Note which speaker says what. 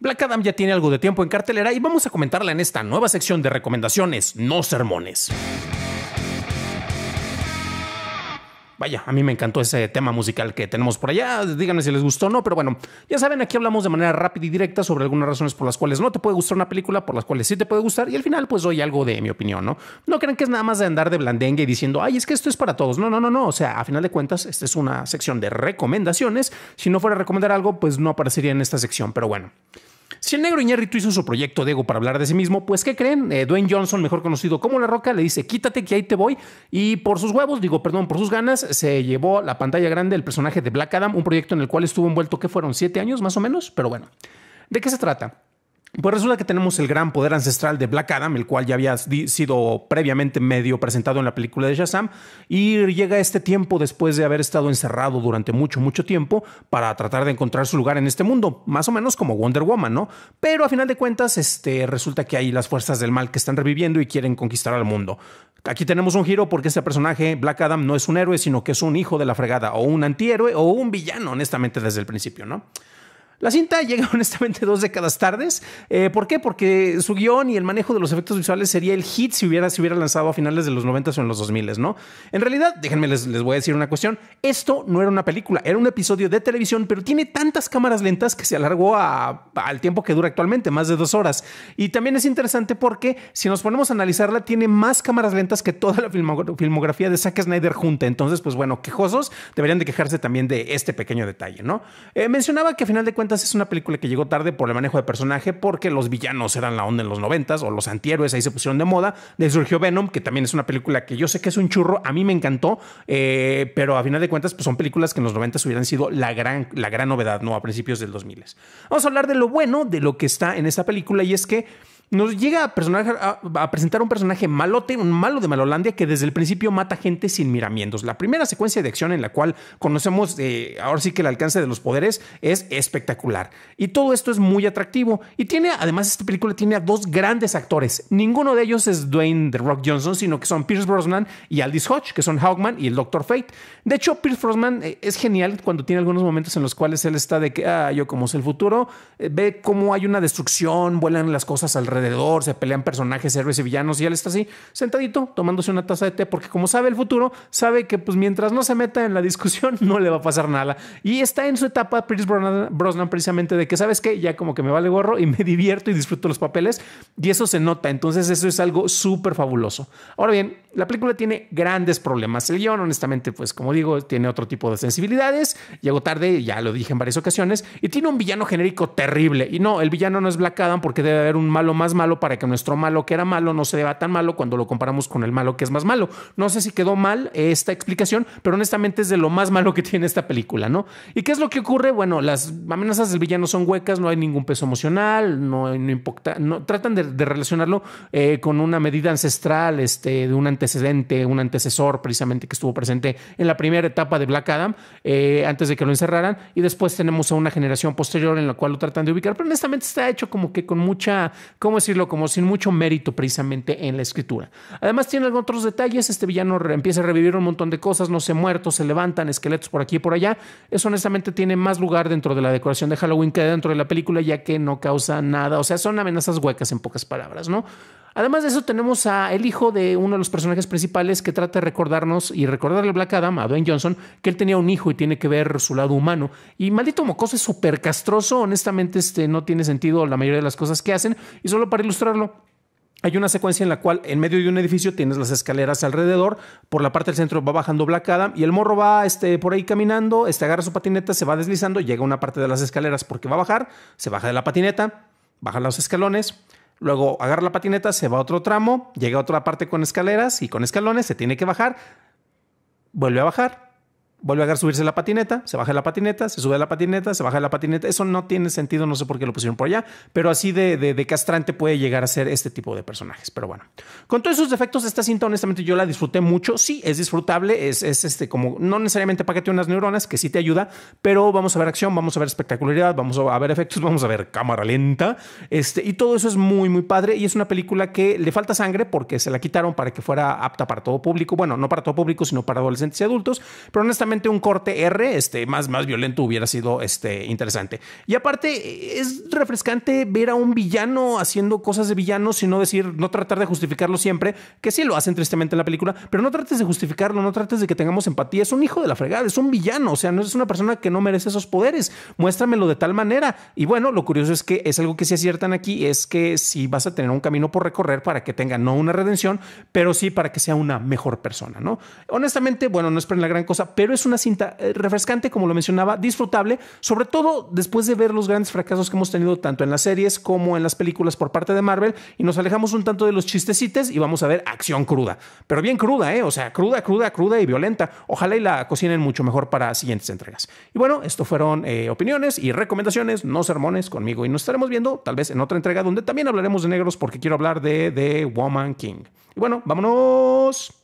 Speaker 1: Black Adam ya tiene algo de tiempo en cartelera y vamos a comentarla en esta nueva sección de recomendaciones, no sermones. vaya, a mí me encantó ese tema musical que tenemos por allá. Díganme si les gustó o no, pero bueno, ya saben, aquí hablamos de manera rápida y directa sobre algunas razones por las cuales no te puede gustar una película, por las cuales sí te puede gustar, y al final, pues doy algo de mi opinión, ¿no? No crean que es nada más de andar de blandengue y diciendo, ay, es que esto es para todos. No, no, no, no. O sea, a final de cuentas, esta es una sección de recomendaciones. Si no fuera a recomendar algo, pues no aparecería en esta sección, pero bueno. Si el negro Iñárritu hizo su proyecto de ego para hablar de sí mismo, pues ¿qué creen? Eh, Dwayne Johnson, mejor conocido como La Roca, le dice, quítate que ahí te voy. Y por sus huevos, digo, perdón, por sus ganas, se llevó la pantalla grande del personaje de Black Adam, un proyecto en el cual estuvo envuelto, que fueron siete años más o menos, pero bueno. ¿De qué se trata? Pues resulta que tenemos el gran poder ancestral de Black Adam, el cual ya había sido previamente medio presentado en la película de Shazam, y llega este tiempo después de haber estado encerrado durante mucho, mucho tiempo para tratar de encontrar su lugar en este mundo, más o menos como Wonder Woman, ¿no? Pero a final de cuentas, este, resulta que hay las fuerzas del mal que están reviviendo y quieren conquistar al mundo. Aquí tenemos un giro porque este personaje, Black Adam, no es un héroe, sino que es un hijo de la fregada, o un antihéroe, o un villano, honestamente, desde el principio, ¿no? La cinta llega honestamente dos décadas tardes. Eh, ¿Por qué? Porque su guión y el manejo de los efectos visuales sería el hit si hubiera, hubiera lanzado a finales de los 90 o en los 2000, ¿no? En realidad, déjenme les, les voy a decir una cuestión. Esto no era una película, era un episodio de televisión, pero tiene tantas cámaras lentas que se alargó al tiempo que dura actualmente, más de dos horas. Y también es interesante porque si nos ponemos a analizarla, tiene más cámaras lentas que toda la filmografía de Zack Snyder junta. Entonces, pues bueno, quejosos deberían de quejarse también de este pequeño detalle, ¿no? Eh, mencionaba que a final de cuentas es una película que llegó tarde por el manejo de personaje porque los villanos eran la onda en los noventas o los antihéroes ahí se pusieron de moda. De surgió Venom, que también es una película que yo sé que es un churro, a mí me encantó, eh, pero a final de cuentas pues son películas que en los noventas hubieran sido la gran, la gran novedad, ¿no? A principios del 2000. Vamos a hablar de lo bueno, de lo que está en esta película y es que nos llega a, presentar un personaje malote, un malo de Malolandia, que desde el principio mata gente sin miramientos. La primera secuencia de acción en la cual conocemos eh, ahora sí que el alcance de los poderes es espectacular. Y todo esto es muy atractivo. Y tiene, además, esta película tiene a dos grandes actores. Ninguno de ellos es Dwayne The Rock Johnson, sino que son Pierce Brosnan y Aldis Hodge, que son Hawkman y el Doctor Fate. De hecho, Pierce Brosnan eh, es genial cuando tiene algunos momentos en los cuales él está de que ah, yo como es el futuro, eh, ve cómo hay una destrucción, vuelan las cosas alrededor se pelean personajes, héroes y villanos, y él está así, sentadito, tomándose una taza de té, porque como sabe el futuro, sabe que pues mientras no se meta en la discusión, no le va a pasar nada. Y está en su etapa Pierce Brosnan precisamente de que, ¿sabes que, Ya como que me vale gorro y me divierto y disfruto los papeles, y eso se nota, entonces eso es algo súper fabuloso. Ahora bien, la película tiene grandes problemas. El guión, honestamente, pues como digo, tiene otro tipo de sensibilidades. Llegó tarde, ya lo dije en varias ocasiones, y tiene un villano genérico terrible. Y no, el villano no es Black Adam porque debe haber un malo más malo para que nuestro malo que era malo no se deba tan malo cuando lo comparamos con el malo que es más malo. No sé si quedó mal esta explicación, pero honestamente es de lo más malo que tiene esta película, ¿no? ¿Y qué es lo que ocurre? Bueno, las amenazas del villano son huecas, no hay ningún peso emocional, no, no importa, tratan de, relacionarlo eh, con una medida ancestral, este, de una un antecesor precisamente que estuvo presente en la primera etapa de Black Adam, eh, antes de que lo encerraran, y después tenemos a una generación posterior en la cual lo tratan de ubicar, pero honestamente está hecho como que con mucha, ¿cómo decirlo? Como sin mucho mérito precisamente en la escritura. Además tiene otros detalles, este villano empieza a revivir un montón de cosas, no sé muerto, se levantan, esqueletos por aquí y por allá. Eso honestamente tiene más lugar dentro de la decoración de Halloween que dentro de la película, ya que no causa nada, o sea, son amenazas huecas en pocas palabras, ¿no? Además de eso, tenemos a el hijo de uno de los personajes principales que trata de recordarnos y recordarle a Black Adam, a Dwayne Johnson, que él tenía un hijo y tiene que ver su lado humano. Y maldito mocoso es súper castroso, honestamente este, no tiene sentido la mayoría de las cosas que hacen. Y solo para ilustrarlo, hay una secuencia en la cual en medio de un edificio tienes las escaleras alrededor, por la parte del centro va bajando Black Adam y el morro va este, por ahí caminando, este, agarra su patineta, se va deslizando, llega a una parte de las escaleras porque va a bajar, se baja de la patineta, baja los escalones, Luego agarra la patineta, se va a otro tramo, llega a otra parte con escaleras y con escalones, se tiene que bajar, vuelve a bajar, vuelve a subirse la patineta, se baja la patineta, se sube la patineta, se baja la patineta. Eso no tiene sentido, no sé por qué lo pusieron por allá, pero así de, de, castrante puede llegar a ser este tipo de personajes. Pero bueno, con todos esos defectos, esta cinta honestamente yo la disfruté mucho. Sí, es disfrutable, es, este como no necesariamente paquete unas neuronas, que sí te ayuda, pero vamos a ver acción, vamos a ver espectacularidad, vamos a ver efectos, vamos a ver cámara lenta. Este, y todo eso es muy, muy padre y es una película que le falta sangre porque se la quitaron para que fuera apta para todo público. Bueno, no para todo público, sino para adolescentes y adultos, pero honestamente un corte R, este, más, más violento hubiera sido este, interesante. Y aparte, es refrescante ver a un villano haciendo cosas de villano, sino decir, no tratar de justificarlo siempre, que sí lo hacen tristemente en la película, pero no trates de justificarlo, no trates de que tengamos empatía. Es un hijo de la fregada, es un villano, o sea, no es una persona que no merece esos poderes. Muéstramelo de tal manera. Y bueno, lo curioso es que es algo que se aciertan aquí, es que si vas a tener un camino por recorrer para que tenga no una redención, pero sí para que sea una mejor persona, ¿no? Honestamente, bueno, no es para la gran cosa, pero es una cinta eh, refrescante, como lo mencionaba, disfrutable, sobre todo después de ver los grandes fracasos que hemos tenido tanto en las series como en las películas por parte de Marvel y nos alejamos un tanto de los chistecitos y vamos a ver acción cruda, pero bien cruda, ¿eh? o sea, cruda, cruda, cruda y violenta. Ojalá y la cocinen mucho mejor para siguientes entregas. Y bueno, esto fueron eh, opiniones y recomendaciones, no sermones conmigo y nos estaremos viendo tal vez en otra entrega donde también hablaremos de negros porque quiero hablar de The Woman King. Y bueno, vámonos.